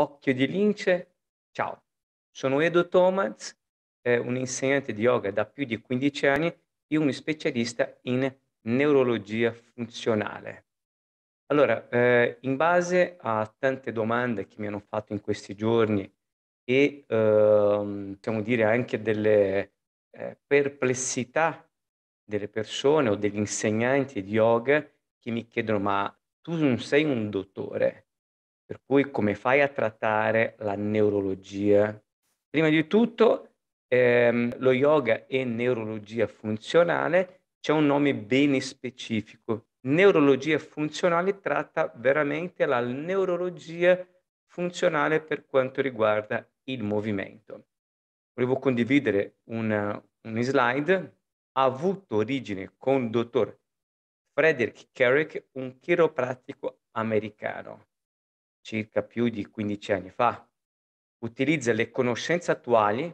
Occhio di lince, ciao, sono Edo Thomas, eh, un insegnante di yoga da più di 15 anni e uno specialista in neurologia funzionale. Allora, eh, in base a tante domande che mi hanno fatto in questi giorni e ehm, possiamo dire anche delle eh, perplessità delle persone o degli insegnanti di yoga che mi chiedono ma tu non sei un dottore, per cui come fai a trattare la neurologia? Prima di tutto, ehm, lo yoga e neurologia funzionale c'è un nome bene specifico. Neurologia funzionale tratta veramente la neurologia funzionale per quanto riguarda il movimento. Volevo condividere una, un slide. Ha avuto origine con il dottor Frederick Carrick, un chiropratico americano circa più di 15 anni fa, utilizza le conoscenze attuali,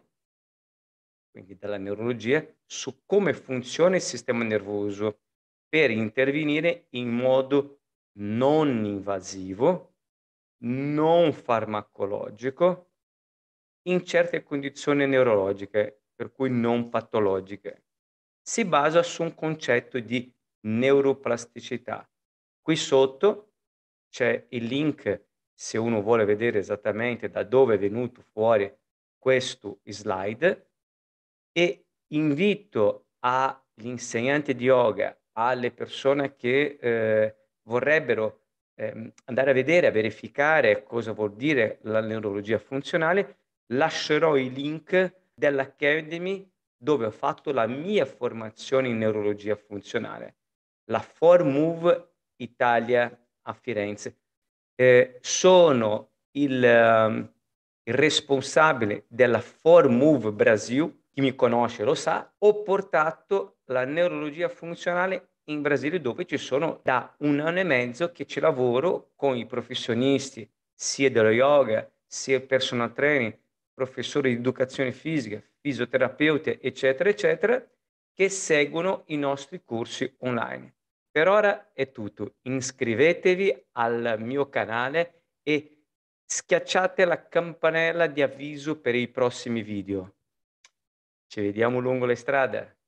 quindi dalla neurologia, su come funziona il sistema nervoso per intervenire in modo non invasivo, non farmacologico, in certe condizioni neurologiche, per cui non patologiche. Si basa su un concetto di neuroplasticità. Qui sotto c'è il link se uno vuole vedere esattamente da dove è venuto fuori questo slide e invito agli insegnanti di yoga, alle persone che eh, vorrebbero eh, andare a vedere, a verificare cosa vuol dire la neurologia funzionale, lascerò i link dell'Academy dove ho fatto la mia formazione in neurologia funzionale, la 4Move Italia a Firenze eh, sono il, um, il responsabile della Formove Brasil, chi mi conosce lo sa, ho portato la neurologia funzionale in Brasile dove ci sono da un anno e mezzo che ci lavoro con i professionisti sia dello yoga, sia personal training, professori di educazione fisica, fisioterapeuti, eccetera, eccetera, che seguono i nostri corsi online. Per ora è tutto. Iscrivetevi al mio canale e schiacciate la campanella di avviso per i prossimi video. Ci vediamo lungo le strade.